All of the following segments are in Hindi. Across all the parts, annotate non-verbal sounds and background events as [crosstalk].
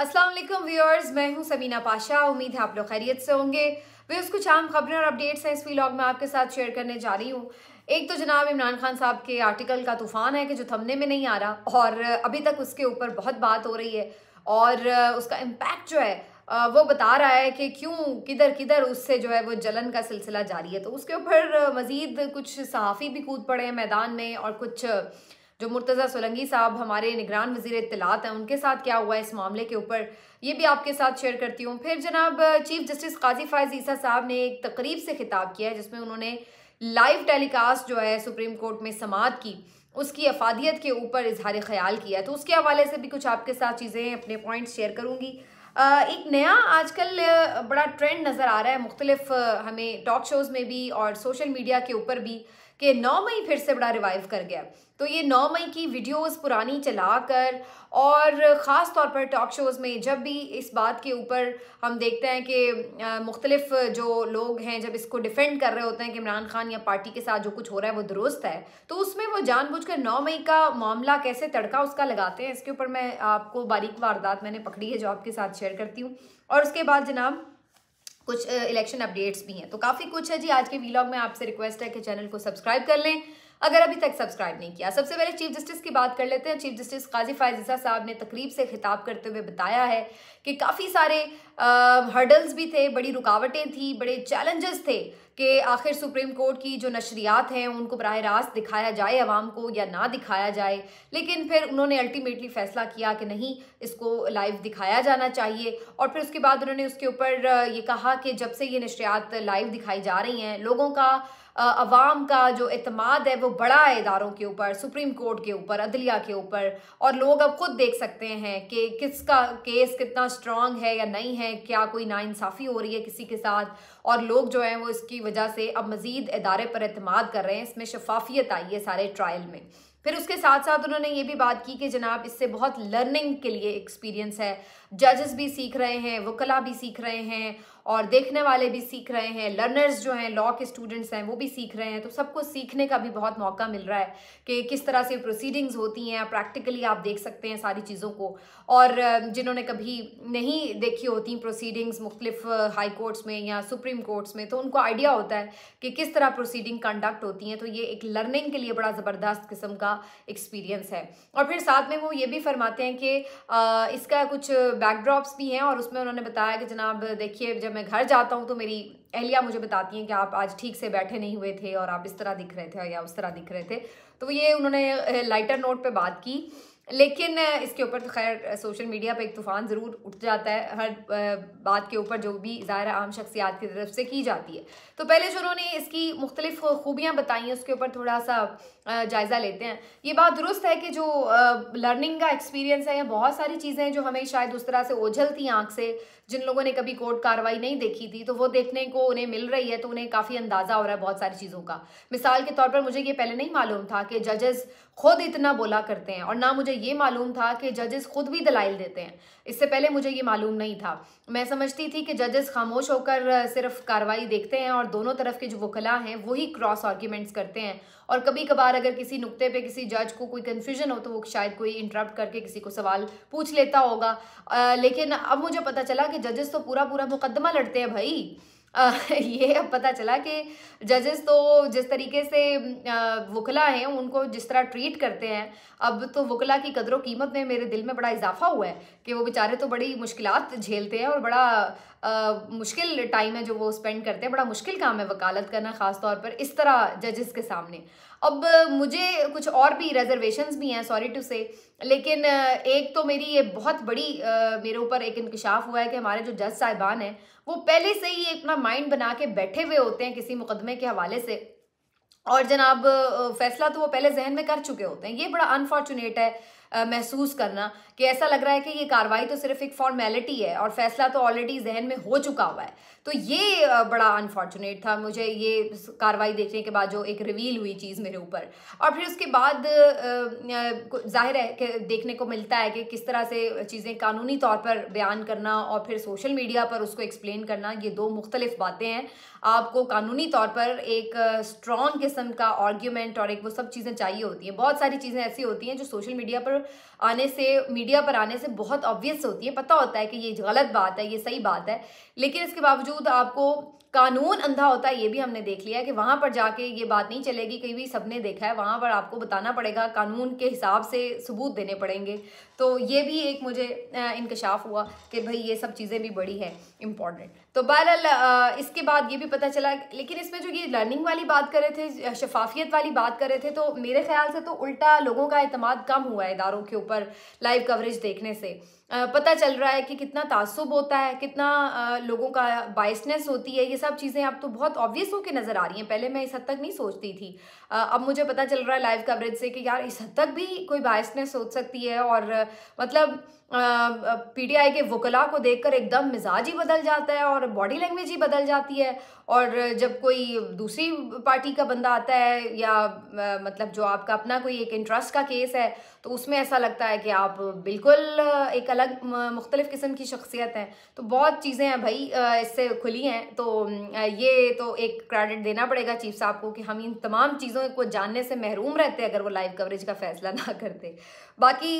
असलम व्यूअर्स मैं हूं सबीना पाशा उम्मीद है आप लोग खैरियत से होंगे वे कुछ आम खबरें और अपडेट्स हैं इस व्लॉग में आपके साथ शेयर करने जा रही हूँ एक तो जनाब इमरान खान साहब के आर्टिकल का तूफ़ान है कि जो थमने में नहीं आ रहा और अभी तक उसके ऊपर बहुत बात हो रही है और उसका इम्पैक्ट जो है वो बता रहा है कि क्यों किधर किधर उससे जो है वो जलन का सिलसिला जारी है तो उसके ऊपर मज़ीद कुछ सहाफ़ी भी कूद पड़े हैं मैदान में और कुछ जो मुर्तज़ा सोलंगी साहब हमारे निगरान वजीर इतलात हैं उनके साथ क्या हुआ इस मामले के ऊपर ये भी आपके साथ शेयर करती हूँ फिर जनाब चीफ जस्टिस काजी फायज ईसा साहब ने एक तकरीब से खिताब किया है जिसमें उन्होंने लाइव टेलीकास्ट जो है सुप्रीम कोर्ट में समात की उसकी अफादियत के ऊपर इजहार ख्याल किया तो उसके हवाले से भी कुछ आपके साथ चीज़ें अपने पॉइंट्स शेयर करूँगी एक नया आजकल बड़ा ट्रेंड नज़र आ रहा है मुख्तलिफ हमें टॉक शोज़ में भी और सोशल मीडिया के ऊपर भी कि नौ मई फिर से बड़ा रिवाइव कर गया तो ये नौ मई की वीडियोस पुरानी चलाकर और ख़ास तौर पर टॉक शोज़ में जब भी इस बात के ऊपर हम देखते हैं कि मुख्तलिफ जो लोग हैं जब इसको डिफेंड कर रहे होते हैं कि इमरान खान या पार्टी के साथ जो कुछ हो रहा है वो दुरुस्त है तो उसमें वो जानबूझकर 9 मई का मामला कैसे तड़का उसका लगाते हैं इसके ऊपर मैं आपको बारीक वारदात मैंने पकड़ी है जो आपके साथ शेयर करती हूँ और उसके बाद जनाब कुछ इलेक्शन अपडेट्स भी हैं तो काफ़ी कुछ है जी आज के वीलॉग में आपसे रिक्वेस्ट है कि चैनल को सब्सक्राइब कर लें अगर अभी तक सब्सक्राइब नहीं किया सबसे पहले चीफ जस्टिस की बात कर लेते हैं चीफ जस्टिस काजी फायजा साहब ने तकरीब से खिताब करते हुए बताया है कि काफ़ी सारे हर्डल्स भी थे बड़ी रुकावटें थी बड़े चैलेंजेस थे कि आखिर सुप्रीम कोर्ट की जो नशरियात हैं उनको बरह रास्त दिखाया जाए आवाम को या ना दिखाया जाए लेकिन फिर उन्होंने अल्टीमेटली फैसला किया कि नहीं इसको लाइव दिखाया जाना चाहिए और फिर उसके बाद उन्होंने उसके ऊपर ये कहा कि जब से ये नशरियात लाइव दिखाई जा रही हैं लोगों का आवाम का जो अतमाद है वो बड़ा है इदारों के ऊपर सुप्रीम कोर्ट के ऊपर अदलिया के ऊपर और लोग अब खुद देख सकते हैं कि किसका केस कितना स्ट्रांग है या नहीं है क्या कोई नाइंसाफ़ी हो रही है किसी के साथ और लोग जो हैं वो इसकी वजह से अब मज़ीद इदारे पर अतमाद कर रहे हैं इसमें शफाफियत आई है सारे ट्रायल में फिर उसके साथ साथ उन्होंने ये भी बात की कि जनाब इससे बहुत लर्निंग के लिए एक्सपीरियंस है जजेस भी सीख रहे हैं वकला भी सीख रहे हैं और देखने वाले भी सीख रहे हैं लर्नर्स जो हैं लॉ के स्टूडेंट्स हैं वो भी सीख रहे हैं तो सबको सीखने का भी बहुत मौका मिल रहा है कि किस तरह से प्रोसीडिंग्स होती हैं प्रैक्टिकली आप देख सकते हैं सारी चीज़ों को और जिन्होंने कभी नहीं देखी होती प्रोसीडिंग्स मुख्तलिफ हाई कोर्ट्स में या सुप्रीम कोर्ट्स में तो उनको आइडिया होता है कि किस तरह प्रोसीडिंग कंडक्ट होती हैं तो ये एक लर्निंग के लिए बड़ा ज़बरदस्त किस्म का एक्सपीरियंस है और फिर साथ में वो ये भी फरमाते हैं कि इसका कुछ बैकड्रॉप्स भी हैं और उसमें उन्होंने बताया कि जनाब देखिए जब मैं घर जाता हूँ तो मेरी अहलिया मुझे बताती हैं कि आप आज ठीक से बैठे नहीं हुए थे और आप इस तरह दिख रहे थे या उस तरह दिख रहे थे तो ये उन्होंने लाइटर नोट पर बात की लेकिन इसके ऊपर तो खैर सोशल मीडिया पे एक तूफ़ान ज़रूर उठ जाता है हर बात के ऊपर जो भी ज़ाहिर आम शख्सियात की तरफ से की जाती है तो पहले जो उन्होंने इसकी मुख्तलिफ खूबियाँ बताई हैं उसके ऊपर थोड़ा सा जायज़ा लेते हैं ये बात दुरुस्त है कि जो लर्निंग का एक्सपीरियंस है या बहुत सारी चीज़ें हैं जो हमें शायद उस तरह से ओझल थी आँख से जिन लोगों ने कभी कोर्ट कार्रवाई नहीं देखी थी तो वो देखने को उन्हें मिल रही है तो उन्हें काफ़ी अंदाज़ा हो रहा है बहुत सारी चीज़ों का मिसाल के तौर पर मुझे ये पहले नहीं मालूम था कि जजेस खुद इतना बोला करते हैं और ना मुझे ये मालूम था कि जजेस खुद भी दलाइल देते हैं इससे पहले मुझे ये मालूम नहीं था मैं समझती थी कि जजेस खामोश होकर सिर्फ कार्रवाई देखते हैं और दोनों तरफ के जो वकला हैं वही क्रॉस आर्ग्यूमेंट्स करते हैं और कभी कभार अगर किसी नुक्ते पे किसी जज को कोई कन्फ्यूजन हो तो वो शायद कोई इंटरप्ट करके किसी को सवाल पूछ लेता होगा आ, लेकिन अब मुझे पता चला कि जजेस तो पूरा पूरा मुकदमा लड़ते हैं भाई [laughs] ये अब पता चला कि जजेस तो जिस तरीके से वकला हैं उनको जिस तरह ट्रीट करते हैं अब तो वकला की कदरों कीमत में मेरे दिल में बड़ा इजाफा हुआ है कि वो बेचारे तो बड़ी मुश्किल झेलते हैं और बड़ा आ, मुश्किल टाइम है जो वो स्पेंड करते हैं बड़ा मुश्किल काम है वकालत करना ख़ास तौर पर इस तरह जजेस के सामने अब मुझे कुछ और भी रिजर्वेशंस भी हैं सॉरी टू से लेकिन एक तो मेरी ये बहुत बड़ी मेरे ऊपर एक इंकशाफ हुआ है कि हमारे जो जज साहिबान हैं वो पहले से ही अपना माइंड बना के बैठे हुए होते हैं किसी मुकदमे के हवाले से और जनाब फैसला तो वो पहले जहन में कर चुके होते हैं ये बड़ा अनफॉर्चुनेट है महसूस करना कि ऐसा लग रहा है कि ये कार्रवाई तो सिर्फ एक फॉर्मेलिटी है और फैसला तो ऑलरेडी जहन में हो चुका हुआ है तो ये बड़ा अनफॉर्चुनेट था मुझे ये कार्रवाई देखने के बाद जो एक रिवील हुई चीज़ मेरे ऊपर और फिर उसके बाद जाहिर है कि देखने को मिलता है कि किस तरह से चीज़ें कानूनी तौर पर बयान करना और फिर सोशल मीडिया पर उसको एक्सप्लेन करना ये दो मुख्तलिफ बातें हैं आपको कानूनी तौर पर एक स्ट्रॉन्ग किस्म का आर्ग्यूमेंट और एक वो सब चीज़ें चाहिए होती हैं बहुत सारी चीज़ें ऐसी होती हैं जो सोशल मीडिया पर आने से मीडिया पर आने से बहुत ऑब्वियस होती है पता होता है कि ये गलत बात है ये सही बात है लेकिन इसके बावजूद आपको कानून अंधा होता है ये भी हमने देख लिया है कि वहाँ पर जाके ये बात नहीं चलेगी कहीं भी सबने देखा है वहाँ पर आपको बताना पड़ेगा कानून के हिसाब से सबूत देने पड़ेंगे तो ये भी एक मुझे इंकशाफ हुआ कि भाई ये सब चीज़ें भी बड़ी है इम्पॉर्टेंट तो बहरहाल इसके बाद ये भी पता चला लेकिन इसमें जो ये लर्निंग वाली बात कर रहे थे शफाफियत वाली बात कर रहे थे तो मेरे ख्याल से तो उल्टा लोगों का अतमाद कम हुआ है इदारों के ऊपर लाइव कवरेज देखने से पता चल रहा है कि कितना तासुब होता है कितना लोगों का बाइसनेस होती है ये सब चीज़ें अब तो बहुत ऑब्वियस होकर नज़र आ रही हैं पहले मैं इस हद तक नहीं सोचती थी अब मुझे पता चल रहा है लाइव कवरेज से कि यार इस हद तक भी कोई बाइसनेस हो सकती है और मतलब पीटीआई के वकला को देखकर एकदम मिजाज ही बदल जाता है और बॉडी लैंग्वेज ही बदल जाती है और जब कोई दूसरी पार्टी का बंदा आता है या मतलब जो आपका अपना कोई एक इंटरेस्ट का केस है तो उसमें ऐसा लगता है कि आप बिल्कुल एक अलग मुख्तलिफ़ किस्म की शख्सियत हैं तो बहुत चीज़ें हैं भाई इससे खुली हैं तो ये तो एक क्रेडिट देना पड़ेगा चीफ साहब को कि हम इन तमाम चीज़ों को जानने से महरूम रहते अगर वो लाइव कवरेज का फ़ैसला ना करते बाकी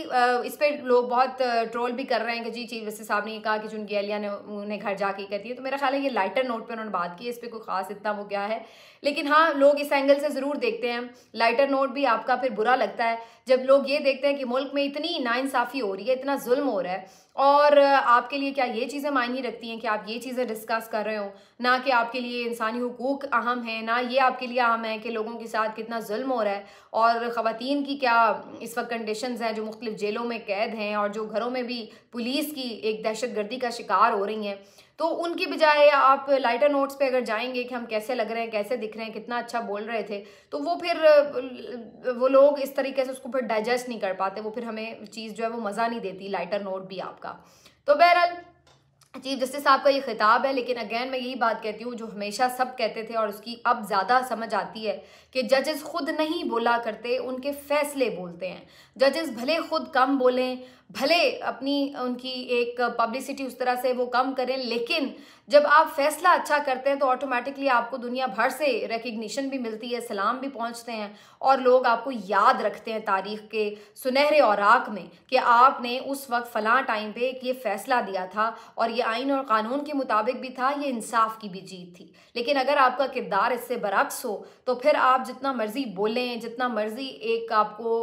इस पर लोग बहुत ट्रोल भी कर रहे हैं कि जी चीफ जस्टिस साहब ने कहा कि चुनकी अलिया ने उन्हें घर जा के कहती है तो मेरा ख्याल है ये लाइटर नोट पर उन्होंने बात की इस पे कोई ख़ास इतना वो क्या है लेकिन हाँ लोग इस एंगल से ज़रूर देखते हैं लाइटर नोट भी आपका फिर बुरा लगता है जब लोग ये देखते हैं कि मुल्क में इतनी नाइंसाफ़ी हो रही है इतना जुल्म हो रहा है और आपके लिए क्या ये चीज़ें मायने रखती हैं कि आप ये चीज़ें डिस्कस कर रहे हो ना कि आपके लिए इंसानी हकूक अहम है ना ये आपके लिए अहम है कि लोगों के साथ कितना जुल्म हो रहा है और ख़वान की क्या इस वक्त कंडीशन हैं जो मुख्तलिफ जेलों में कैद हैं और जो घरों में भी पुलिस की एक दहशत गर्दी का शिकार हो रही हैं तो उनकी बजाय आप लाइटर नोट्स पे अगर जाएंगे कि हम कैसे लग रहे हैं कैसे दिख रहे हैं कितना अच्छा बोल रहे थे तो वो फिर वो लोग इस तरीके से उसको फिर डाइजेस्ट नहीं कर पाते वो फिर हमें चीज़ जो है वो मज़ा नहीं देती लाइटर नोट भी आपका का तो बहरहाल चीफ जस्टिस साहब का ये खिताब है लेकिन अगेन मैं यही बात कहती हूँ जो हमेशा सब कहते थे और उसकी अब ज़्यादा समझ आती है कि जजेस खुद नहीं बोला करते उनके फैसले बोलते हैं जजेस भले खुद कम बोलें भले अपनी उनकी एक पब्लिसिटी उस तरह से वो कम करें लेकिन जब आप फैसला अच्छा करते हैं तो ऑटोमेटिकली आपको दुनिया भर से रिकग्निशन भी मिलती है सलाम भी पहुंचते हैं और लोग आपको याद रखते हैं तारीख के सुनहरे औराक में कि आपने उस वक्त फ़लाँ टाइम पे ये फ़ैसला दिया था और ये आइन और कानून के मुताबिक भी था ये इंसाफ की भी जीत थी लेकिन अगर आपका किरदार इससे बरक्स हो तो फिर आप जितना मर्ज़ी बोलें जितना मर्ज़ी एक आपको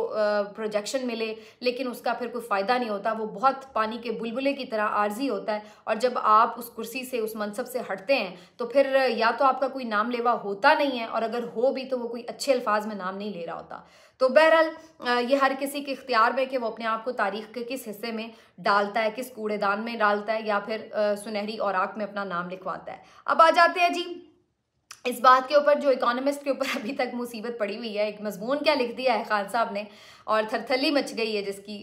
प्रोजेक्शन मिले लेकिन उसका फिर कोई फ़ायदा नहीं होता वो बहुत पानी के बुलबुले की तरह आर्जी होता है और जब आप उस कुर्सी से उस मनसब से हटते हैं तो फिर या तो आपका कोई नाम लेवा होता नहीं है और अगर हो भी तो वो कोई अच्छे अल्फाज में नाम नहीं ले रहा होता तो बहरहाल ये हर किसी के इख्तियार में कि वो अपने आप को तारीख के किस हिस्से में डालता है किस कूड़ेदान में डालता है या फिर सुनहरी और में अपना नाम लिखवाता है अब आ जाते हैं जी इस बात के ऊपर जो इकोनॉमिस्ट के ऊपर [laughs] अभी तक मुसीबत पड़ी हुई है एक मजमून क्या लिख दिया है खान साहब ने और थरथली मच गई है जिसकी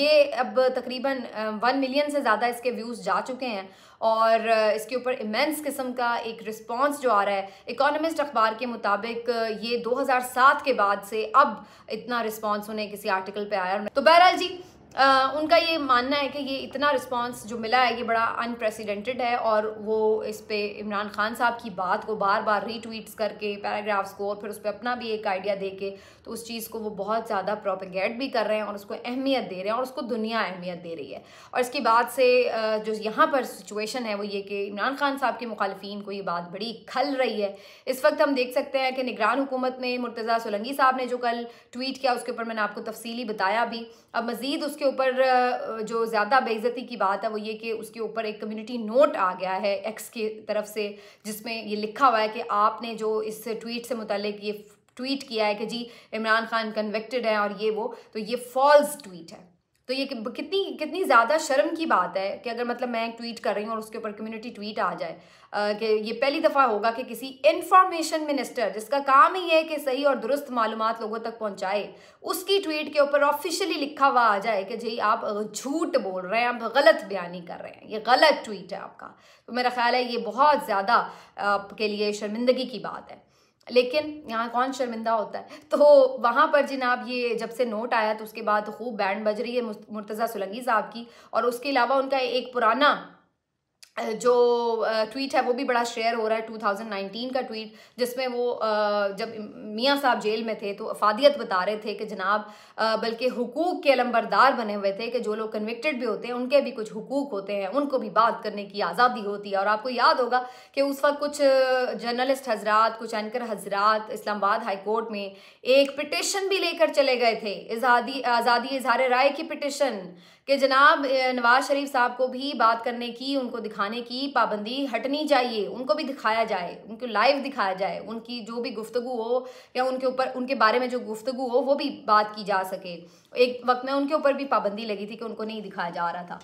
ये अब तकरीबन वन मिलियन से ज़्यादा इसके व्यूज़ जा चुके हैं और इसके ऊपर इमेंस किस्म का एक रिस्पांस जो आ रहा है इकोनॉमिस्ट अखबार के मुताबिक ये 2007 के बाद से अब इतना रिस्पांस उन्हें किसी आर्टिकल पे आया तो बहरहाल जी Uh, उनका ये मानना है कि ये इतना रिस्पांस जो मिला है ये बड़ा अनप्रेसिडेंटेड है और वो इस पर इमरान खान साहब की बात को बार बार रीट्वीट्स करके पैराग्राफ्स को और फिर उस पर अपना भी एक आइडिया दे के तो उस चीज़ को वो बहुत ज़्यादा प्रोपेगेट भी कर रहे हैं और उसको अहमियत दे रहे हैं और उसको दुनिया अहमियत दे रही है और इसके बाद से जो यहाँ पर सिचुएशन है वो ये कि इमरान खान साहब के मुखालफन को ये बात बड़ी खल रही है इस वक्त हम देख सकते हैं कि निगरान हुकूमत ने मुर्तज़ा सोलंगी साहब ने जो कल ट्वीट किया उसके ऊपर मैंने आपको तफसीली बताया भी अब मज़ीद उसके ऊपर जो ज़्यादा बेइज्जती की बात है वो ये कि उसके ऊपर एक कम्युनिटी नोट आ गया है एक्स की तरफ से जिसमें ये लिखा हुआ है कि आपने जो इस ट्वीट से मुतलिक ये ट्वीट किया है कि जी इमरान खान कन्वेक्टेड है और ये वो तो ये फॉल्स ट्वीट है तो ये कितनी कितनी ज़्यादा शर्म की बात है कि अगर मतलब मैं ट्वीट कर रही हूँ और उसके ऊपर कम्युनिटी ट्वीट आ जाए आ, कि ये पहली दफ़ा होगा कि किसी इंफॉर्मेशन मिनिस्टर जिसका काम ही है कि सही और दुरुस्त मालूम लोगों तक पहुँचाए उसकी ट्वीट के ऊपर ऑफिशियली लिखा हुआ आ जाए कि जी आप झूठ बोल रहे हैं आप गलत बयानी कर रहे हैं ये गलत ट्वीट है आपका तो मेरा ख्याल है ये बहुत ज़्यादा आपके लिए शर्मिंदगी की बात है लेकिन यहाँ कौन शर्मिंदा होता है तो वहाँ पर जनाब ये जब से नोट आया तो उसके बाद खूब बैंड बज रही है मुर्तज़ा सुलंगी साहब की और उसके अलावा उनका एक पुराना जो ट्वीट है वो भी बड़ा शेयर हो रहा है 2019 का ट्वीट जिसमें वो जब मियाँ साहब जेल में थे तो अफादियत बता रहे थे कि जनाब बल्कि हुकूक के अलम्बरदार बने हुए थे कि जो लोग कन्विक्टेड भी होते हैं उनके भी कुछ हुकूक होते हैं उनको भी बात करने की आज़ादी होती है और आपको याद होगा कि उस वक्त कुछ जर्नलिस्ट हजरात कुछ एंकर हजरात इस्लामाबाद हाई कोर्ट में एक पिटिशन भी लेकर चले गए थे आज़ादी आज़ादी इजहार राय की पिटिशन कि जनाब नवाज शरीफ साहब को भी बात करने की उनको दिखाने की पाबंदी हटनी चाहिए उनको भी दिखाया जाए उनको लाइव दिखाया जाए उनकी जो भी गुफ्तु हो या उनके ऊपर उनके बारे में जो गुफ्तु हो वो भी बात की जा सके एक वक्त में उनके ऊपर भी पाबंदी लगी थी कि उनको नहीं दिखाया जा रहा था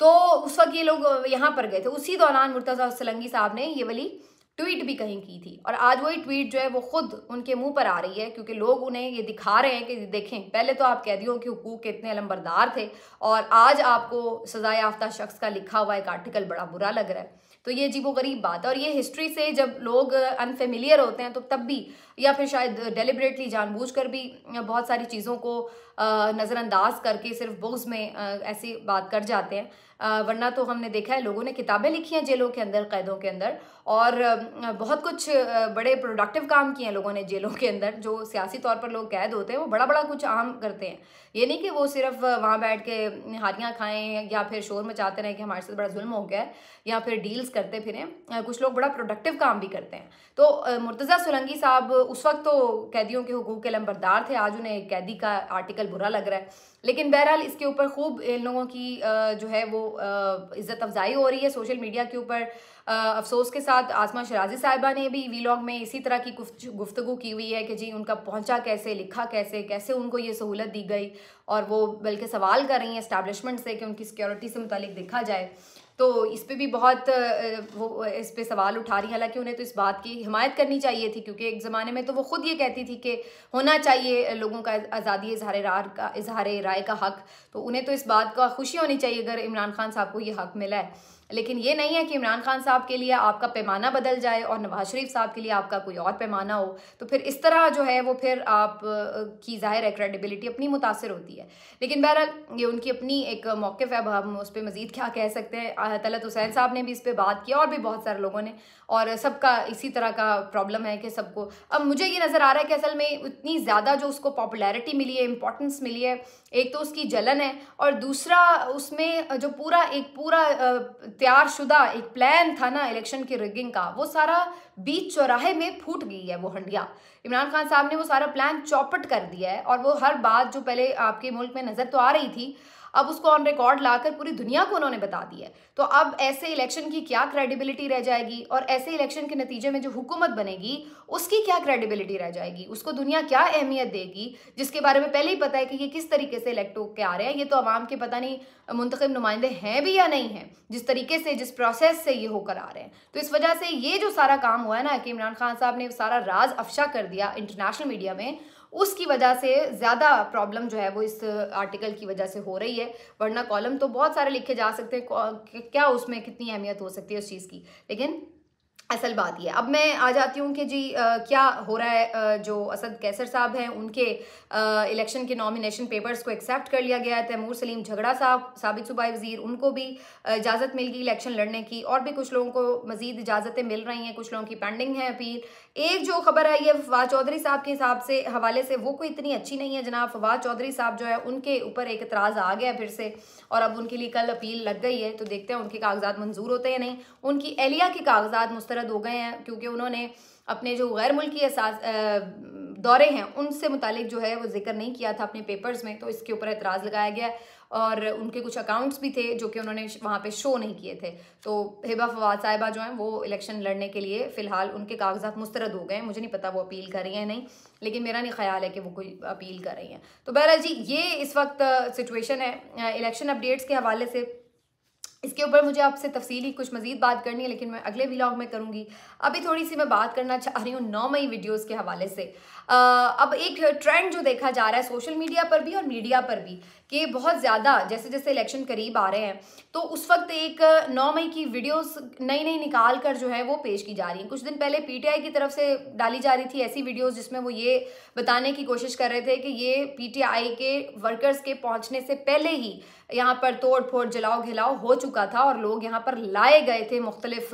तो उस वक्त ये लोग यहाँ पर गए थे उसी दौरान मुर्तज़ा सलंगी साहब ने ये वाली ट्वीट भी कहीं की थी और आज वही ट्वीट जो है वो खुद उनके मुंह पर आ रही है क्योंकि लोग उन्हें ये दिखा रहे हैं कि देखें पहले तो आप कैदियों के हकूक के इतने लंबरदार थे और आज आपको सजा याफ्ता शख्स का लिखा हुआ एक आर्टिकल बड़ा बुरा लग रहा है तो ये जी वो गरीब बात है और ये हिस्ट्री से जब लोग अनफेमिलियर होते हैं तो तब भी या फिर शायद डेलिब्रेटली जानबूझ कर भी बहुत सारी चीज़ों को नज़रअंदाज करके सिर्फ बुग्स में ऐसी बात कर जाते हैं वरना तो हमने देखा है लोगों ने किताबें लिखी हैं जेलों के अंदर कैदों के अंदर और बहुत कुछ बड़े प्रोडक्टिव काम किए हैं लोगों ने जेलों के अंदर जो सियासी तौर पर लोग कैद होते हैं वो बड़ा बड़ा कुछ आम करते हैं ये नहीं कि वो सिर्फ वहाँ बैठ के हारियाँ खाएँ या फिर शोर मचाते रहें कि हमारे साथ बड़ा जुल्म हो गया है या फिर डील्स करते फिरें कुछ लोग बड़ा प्रोडक्टिव काम भी करते हैं तो मुर्तज़ा सुलंगी साहब उस वक्त तो कैदियों के हकूक़ के लम्बरदार थे आज उन्हें कैदी का आर्टिकल बुरा लग रहा है लेकिन बहरहाल इसके ऊपर खूब इन लोगों की जो है वो इज़्ज़त अफजाई हो रही है सोशल मीडिया के ऊपर अफसोस के साथ आसमा शराजी साहिबा ने भी वीलॉग में इसी तरह की गुफ्तु की हुई है कि जी उनका पहुंचा कैसे लिखा कैसे कैसे उनको ये सहूलत दी गई और वो बल्कि सवाल कर रही हैं इस्टेबलिशमेंट से कि उनकी सिक्योरिटी से मुतलिक देखा जाए तो इस पर भी बहुत वो इस पर सवाल उठा रही हालांकि उन्हें तो इस बात की हिमायत करनी चाहिए थी क्योंकि एक ज़माने में तो वो ख़ुद ये कहती थी कि होना चाहिए लोगों का आज़ादी इजहार रार का इजहार राय का हक तो उन्हें तो इस बात का खुशी होनी चाहिए अगर इमरान खान साहब को ये हक मिला है लेकिन ये नहीं है कि इमरान खान साहब के लिए आपका पैमाना बदल जाए और नवाज शरीफ साहब के लिए आपका कोई और पैमाना हो तो फिर इस तरह जो है वो फिर आप की जाहिर है क्रेडिबिलिटी अपनी मुतासर होती है लेकिन बहरहाल ये उनकी अपनी एक मौक़ है अब हम उस पर मज़ीद क्या कह सकते हैं तलत हुसैन साहब ने भी इस पर बात किया और भी बहुत सारे लोगों ने और सबका इसी तरह का प्रॉब्लम है कि सबको अब मुझे ये नज़र आ रहा है कि असल में इतनी ज़्यादा जो उसको पॉपुलैरिटी मिली है इंपॉर्टेंस मिली है एक तो उसकी जलन है और दूसरा उसमें जो पूरा एक पूरा तैयारशुदा एक प्लान था ना इलेक्शन की रिगिंग का वो सारा बीच चौराहे में फूट गई है वो हंडिया इमरान खान साहब ने वो सारा प्लान चौपट कर दिया है और वो हर बात जो पहले आपके मुल्क में नज़र तो आ रही थी अब उसको ऑन रिकॉर्ड लाकर पूरी दुनिया को उन्होंने बता दिया है तो अब ऐसे इलेक्शन की क्या क्रेडिबिलिटी रह जाएगी और ऐसे इलेक्शन के नतीजे में जो हुकूमत बनेगी उसकी क्या क्रेडिबिलिटी रह जाएगी उसको दुनिया क्या अहमियत देगी जिसके बारे में पहले ही पता है कि ये किस तरीके से इलेक्ट होकर आ रहे हैं ये तो आवाम के पता नहीं मुंतखब नुमाइंदे हैं भी या नहीं हैं जिस तरीके से जिस प्रोसेस से ये होकर आ रहे हैं तो इस वजह से ये जो सारा काम हुआ है ना कि इमरान खान साहब ने सारा राज अफशा कर दिया इंटरनेशनल मीडिया में उसकी वजह से ज़्यादा प्रॉब्लम जो है वो इस आर्टिकल की वजह से हो रही है वरना कॉलम तो बहुत सारे लिखे जा सकते हैं क्या उसमें कितनी अहमियत हो सकती है उस चीज़ की लेकिन असल बात यह अब मैं आ जाती हूँ कि जी आ, क्या हो रहा है आ, जो असद कैसर साहब हैं उनके इलेक्शन के नॉमिनेशन पेपर्स को एक्सेप्ट कर लिया गया है तैमूर सलीम झगड़ा साहब सबक सूबा वजीर उनको भी इजाज़त मिल गई इलेक्शन लड़ने की और भी कुछ लोगों को मजीद इजाज़तें मिल रही हैं कुछ लोगों की पेंडिंग है अपील एक जो खबर आई है फवाद चौधरी साहब के हिसाब से हवाले से वो कोई इतनी अच्छी नहीं है जनाब फवाद चौधरी साहब जो है उनके ऊपर एक इतराज़ आ गया फिर से और अब उनके लिए कल अपील लग गई है तो देखते हैं उनके कागजात मंजूर होते हैं नहीं उनकी एहलिया के कागजात मुस्त मुस्तरद हो गए हैं क्योंकि उन्होंने अपने जो गैर मुल्की दौरे हैं उनसे मुतलिक जो है वो जिक्र नहीं किया था अपने पेपर्स में तो इसके ऊपर एतराज़ लगाया गया और उनके कुछ अकाउंट्स भी थे जो कि उन्होंने वहाँ पे शो नहीं किए थे तो हिबा फवाद साहिबा जो हैं वो इलेक्शन लड़ने के लिए फ़िलहाल उनके कागजात मुस्तरद हो गए हैं मुझे नहीं पता वो अपील कर रही हैं नहीं लेकिन मेरा नहीं ख्याल है कि वो कोई अपील कर रही हैं तो बहरा जी ये इस वक्त सिचुएशन है इलेक्शन अपडेट्स के हवाले से इसके ऊपर मुझे आपसे तफसीली कुछ मज़ीद बात करनी है लेकिन मैं अगले व्लॉग में करूँगी अभी थोड़ी सी मैं बात करना चाह रही हूँ नौ मई वीडियोस के हवाले से आ, अब एक ट्रेंड जो देखा जा रहा है सोशल मीडिया पर भी और मीडिया पर भी कि बहुत ज़्यादा जैसे जैसे इलेक्शन करीब आ रहे हैं तो उस वक्त एक नौ मई की वीडियोज़ नई नई निकाल कर जो है वो पेश की जा रही हैं कुछ दिन पहले पी की तरफ से डाली जा रही थी ऐसी वीडियोज़ जिसमें वो ये बताने की कोशिश कर रहे थे कि ये पी के वर्कर्स के पहुँचने से पहले ही यहाँ पर तोड़ फोड़ जलाओ घिलाओ हो चुका था और लोग यहाँ पर लाए गए थे मुख्तलिफ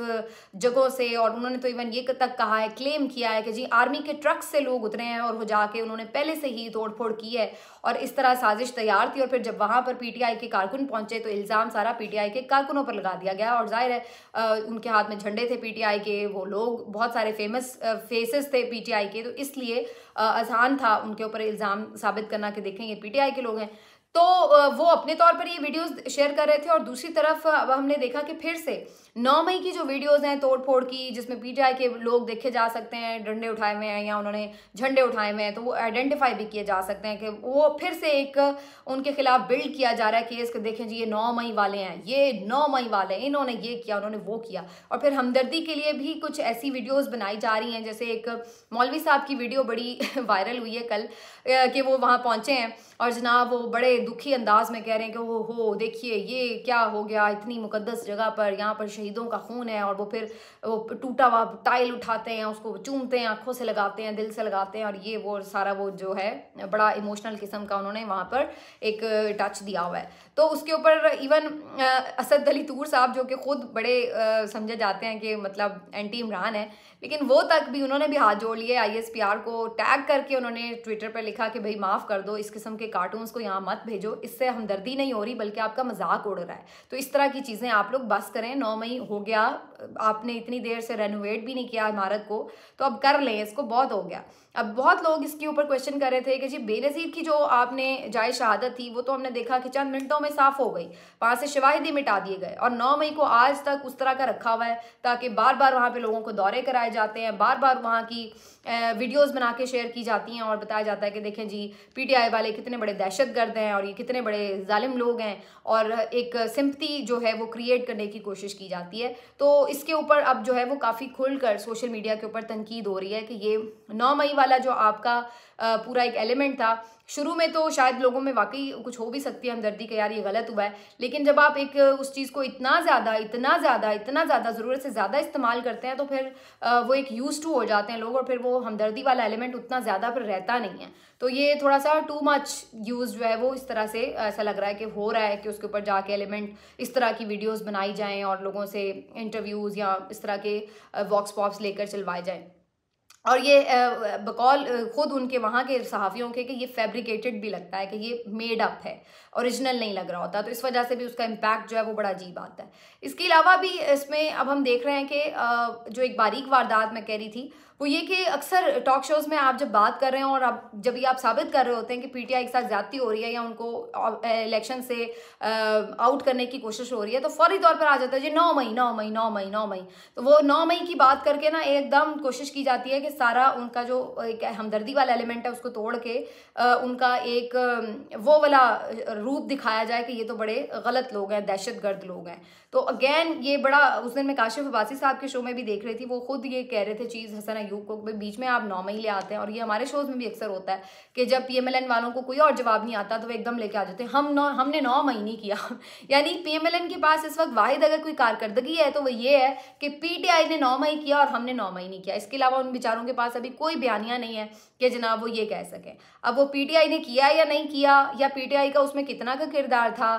जगहों से और उन्होंने तो इवन ये तक कहा है क्लेम किया है कि जी आर्मी के ट्रक से लोग उतरे हैं और वो जाके उन्होंने पहले से ही तोड़ फोड़ की है और इस तरह साजिश तैयार थी और फिर जब वहाँ पर पी के कारकुन पहुँचे तो इल्ज़ाम सारा पी के कारकुनों पर लगा दिया गया और जाहिर है उनके हाथ में झंडे थे पी के वो लोग बहुत सारे फेमस फेसेस थे पी के तो इसलिए आसान था उनके ऊपर इल्ज़ाम साबित करना कि देखें ये पी के लोग हैं तो वो अपने तौर पर ये वीडियोस शेयर कर रहे थे और दूसरी तरफ अब हमने देखा कि फिर से नौ मई की जो वीडियोज़ हैं तोड़ फोड़ की जिसमें पीटीआई के लोग देखे जा सकते हैं डंडे उठाए हुए हैं या उन्होंने झंडे उठाए हुए हैं तो वो आइडेंटिफाई भी किए जा सकते हैं कि वो फिर से एक उनके खिलाफ बिल्ड किया जा रहा है केस देखें जी ये नौ मई वाले हैं ये नौ मई वाले हैं इन्होंने ये किया उन्होंने वो किया और फिर हमदर्दी के लिए भी कुछ ऐसी वीडियोज़ बनाई जा रही हैं जैसे एक मौलवी साहब की वीडियो बड़ी वायरल [laughs] हुई है कल कि वो वहाँ पहुँचे हैं और जनाब वो बड़े दुखी अंदाज में कह रहे हैं कि वो हो देखिए ये क्या हो गया इतनी मुकदस जगह पर यहाँ पर शहीदों का खून है और वो फिर वो टूटा हुआ टाइल उठाते हैं उसको चूमते हैं आंखों से लगाते हैं दिल से लगाते हैं और ये वो सारा वो जो है बड़ा इमोशनल किस्म का उन्होंने वहाँ पर एक टच दिया हुआ है तो उसके ऊपर इवन असद अली तूर साहब जो कि खुद बड़े समझे जाते हैं कि मतलब एंटी इमरान है लेकिन वो तक भी उन्होंने भी हाथ जोड़ लिए आईएसपीआर को टैग करके उन्होंने ट्विटर पर लिखा कि भाई माफ़ कर दो इस किस्म के कार्टून्स को यहाँ मत भेजो इससे हमदर्दी नहीं हो रही बल्कि आपका मजाक उड़ रहा है तो इस तरह की चीज़ें आप लोग बस करें नौ मई हो गया आपने इतनी देर से रेनोवेट भी नहीं किया इमारत को तो अब कर लें इसको बहुत हो गया अब बहुत लोग इसके ऊपर क्वेश्चन कर रहे थे कि जी बेनज़ीर की जो आपने जाय शहादत थी वो तो हमने देखा कि चंद मिनटों में साफ़ हो गई वहाँ से शवाहिद ही मिटा दिए गए और नौ मई को आज तक उस तरह का रखा हुआ है ताकि बार बार वहाँ पर लोगों को दौरे कराए जाते हैं बार बार वहाँ की वीडियोज़ बना के शेयर की जाती हैं और बताया जाता है कि देखें जी पी टी आई वाले कितने बड़े दहशत गर्द हैं और ये कितने बड़े ालिम लोग हैं और एक सिम्पति जो है वो क्रिएट करने की कोशिश की जाती है तो इसके ऊपर अब जो है वो काफ़ी खुलकर सोशल मीडिया के ऊपर तनकीद हो रही है कि ये नौ मई वाला जो आपका पूरा एक एलिमेंट था शुरू में तो शायद लोगों में वाकई कुछ हो भी सकती है हमदर्दी के यार ये गलत हुआ है लेकिन जब आप एक उस चीज़ को इतना ज़्यादा इतना ज़्यादा इतना ज़्यादा ज़रूरत से ज़्यादा इस्तेमाल करते हैं तो फिर वो एक यूज़ टू हो जाते हैं लोग और फिर वो हमदर्दी वाला एलिमेंट उतना ज़्यादा फिर रहता नहीं है तो ये थोड़ा सा टू मच यूज़ जो है वो इस तरह से ऐसा लग रहा है कि हो रहा है कि उसके ऊपर जाके एलिमेंट इस तरह की वीडियोज़ बनाई जाएँ और लोगों से इंटरव्यूज़ या इस तरह के वॉक्स पॉप्स लेकर चलवाए जाएँ और ये बकौल ख़ुद उनके वहाँ के सहाफ़ियों के कि ये फैब्रिकेटेड भी लगता है कि ये मेड अप है ओरिजिनल नहीं लग रहा होता तो इस वजह से भी उसका इम्पैक्ट जो है वो बड़ा अजीब आता है इसके अलावा भी इसमें अब हम देख रहे हैं कि जो एक बारीक वारदात मैं कह रही थी वो ये कि अक्सर टॉक शोज़ में आप जब बात कर रहे हो और आप जब ये आप साबित कर रहे होते हैं कि पीटीआई के साथ ज़्यादती हो रही है या उनको इलेक्शन से आउट करने की कोशिश हो रही है तो फौरी तौर पर आ जाता है जी नौ मई नौ मई नौ मई नौ मई तो वो नौ मई की बात करके ना एकदम कोशिश की जाती है कि सारा उनका जो एक हमदर्दी वाला एलिमेंट है उसको तोड़ के उनका एक वो वाला रूप दिखाया जाए कि ये तो बड़े गलत लोग हैं दहशत गर्द लोग हैं तो अगेन ये बड़ा उस दिन मैं काशिफ अबासी साहब के शो में भी देख रही थी वो खुद ये कह रहे थे चीज़ हसन यूग को बीच में आप नॉर्मल ही ले आते हैं और ये हमारे शोज में भी अक्सर होता है कि जब पी वालों को कोई और जवाब नहीं आता तो वो एकदम लेके आ जाते हैं हम नौ हमने नौ महीने किया [laughs] यानी पी के पास इस वक्त वाहिद अगर कोई कारकर्दगी है तो वो ये है कि पी ने नौ मई किया और हमने नौ मई किया इसके अलावा उन बेचारों के पास अभी कोई बयानिया नहीं है कि जनाब वो ये कह सकें अब वो पी ने किया या नहीं किया या पी का उसमें कितना का किरदार था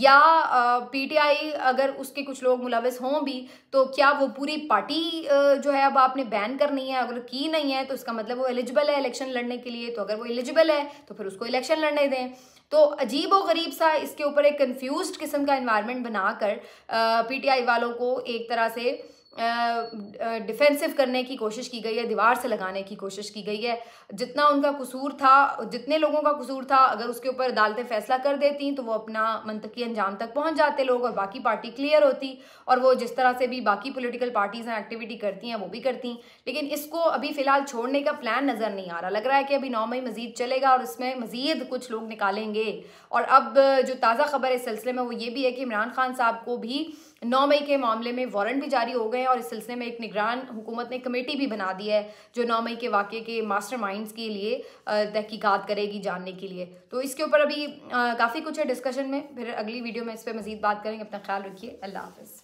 या पीटीआई अगर उसके कुछ लोग मुलविस हों भी तो क्या वो पूरी पार्टी जो है अब आपने बैन करनी है अगर की नहीं है तो इसका मतलब वो एलिजिबल है इलेक्शन लड़ने के लिए तो अगर वो एलिजिबल है तो फिर उसको इलेक्शन लड़ने दें तो अजीब व गरीब सा इसके ऊपर एक कन्फ्यूज किस्म का इन्वायरमेंट बनाकर पीटीआई वालों को एक तरह से डिफेंसिव करने की कोशिश की गई है दीवार से लगाने की कोशिश की गई है जितना उनका कसूर था जितने लोगों का कसूर था अगर उसके ऊपर अदालतें फैसला कर देती तो वो अपना मनतकी अंजाम तक पहुंच जाते लोग और बाकी पार्टी क्लियर होती और वो जिस तरह से भी बाकी पोलिटिकल पार्टीज़ हैं एक्टिविटी करती हैं वो भी करती लेकिन इसको अभी फ़िलहाल छोड़ने का प्लान नज़र नहीं आ रहा लग रहा है कि अभी नौ मई मज़ीद चलेगा और इसमें मज़ीद कुछ लोग निकालेंगे और अब जो ताज़ा खबर है इस सिलसिले में वो ये भी है कि इमरान खान साहब को भी नौ मई के मामले में वारंट भी जारी हो गए हैं और इस सिलसिले में एक निगरान हुकूमत ने कमेटी भी बना दी है जो नौ मई के वाक़े के मास्टर माइंड के लिए तहकीकत करेगी जानने के लिए तो इसके ऊपर अभी काफ़ी कुछ है डिस्कशन में फिर अगली वीडियो में इस पर मज़ीद बात करेंगे अपना ख्याल रखिए अल्लाह हाफ़